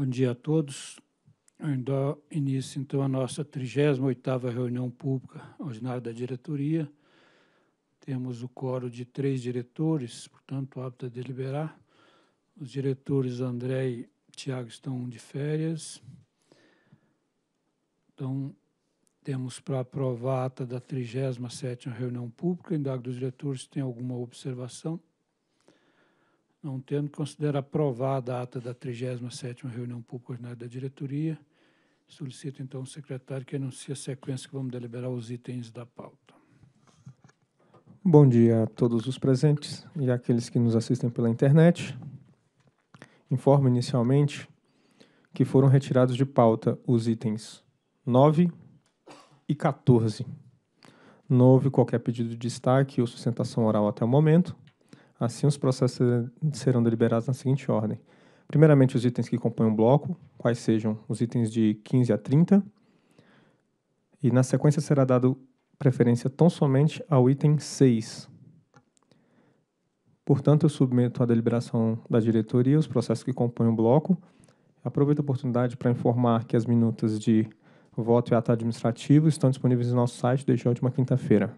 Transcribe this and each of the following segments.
Bom dia a todos. Eu início, então, a nossa 38ª reunião pública ordinária da diretoria. Temos o coro de três diretores, portanto, apto a é deliberar. Os diretores André e Tiago estão de férias. Então, temos para aprovar a ata da 37ª reunião pública. Indago dos diretores se tem alguma observação. Não tendo, considero aprovada a ata da 37ª reunião pública ordinária da diretoria. Solicito, então, o secretário que anuncie a sequência que vamos deliberar os itens da pauta. Bom dia a todos os presentes e àqueles que nos assistem pela internet. Informo inicialmente que foram retirados de pauta os itens 9 e 14. Não houve qualquer pedido de destaque ou sustentação oral até o momento. Assim, os processos eh, serão deliberados na seguinte ordem. Primeiramente, os itens que compõem um bloco, quais sejam os itens de 15 a 30, e na sequência será dado preferência tão somente ao item 6. Portanto, eu submeto à deliberação da diretoria os processos que compõem o bloco. Aproveito a oportunidade para informar que as minutas de voto e ato administrativo estão disponíveis no nosso site desde a última quinta-feira.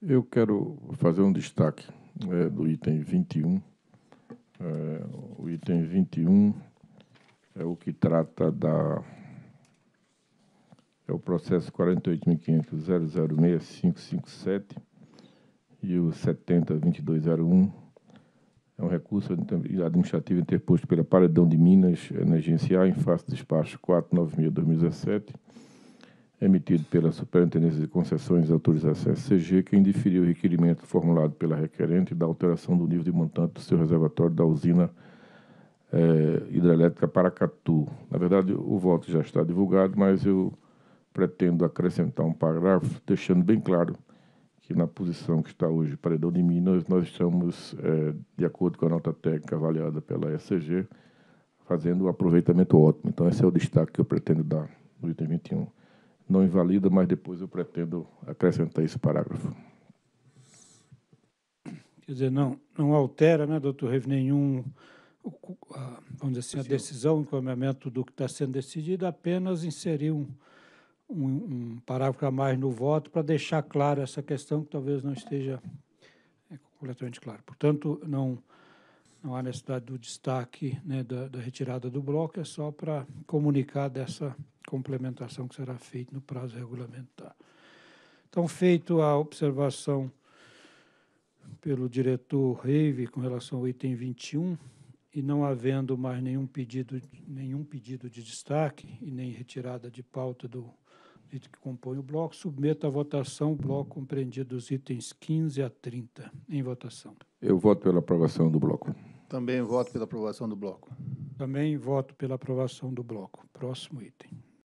Eu quero fazer um destaque é, do item 21. É, o item 21 é o que trata da. É o processo 48.500.006557 e o 70.2201. É um recurso administrativo interposto pela Paredão de Minas Emergencial em face do despacho 496 emitido pela Superintendência de Concessões e Autorização SCG, quem diferiu o requerimento formulado pela requerente da alteração do nível de montante do seu reservatório da usina é, hidrelétrica Paracatu. Na verdade, o voto já está divulgado, mas eu pretendo acrescentar um parágrafo deixando bem claro que na posição que está hoje Paredão de Minas, nós estamos, é, de acordo com a nota técnica avaliada pela SCG, fazendo o um aproveitamento ótimo. Então, esse é o destaque que eu pretendo dar no item 21 não invalida, mas depois eu pretendo acrescentar esse parágrafo. Quer dizer, não, não altera, né, doutor Rev, nenhum, vamos dizer assim, a decisão, o encaminhamento do que está sendo decidido, apenas inserir um, um, um parágrafo a mais no voto para deixar claro essa questão que talvez não esteja é, completamente claro. Portanto, não, não há necessidade do destaque né, da, da retirada do bloco, é só para comunicar dessa complementação que será feita no prazo regulamentar. Então, feito a observação pelo diretor Reive com relação ao item 21, e não havendo mais nenhum pedido, nenhum pedido de destaque e nem retirada de pauta do item que compõe o bloco, submeta à votação o bloco compreendido dos itens 15 a 30. Em votação. Eu voto pela aprovação do bloco. Também voto pela aprovação do bloco. Também voto pela aprovação do bloco. Próximo item.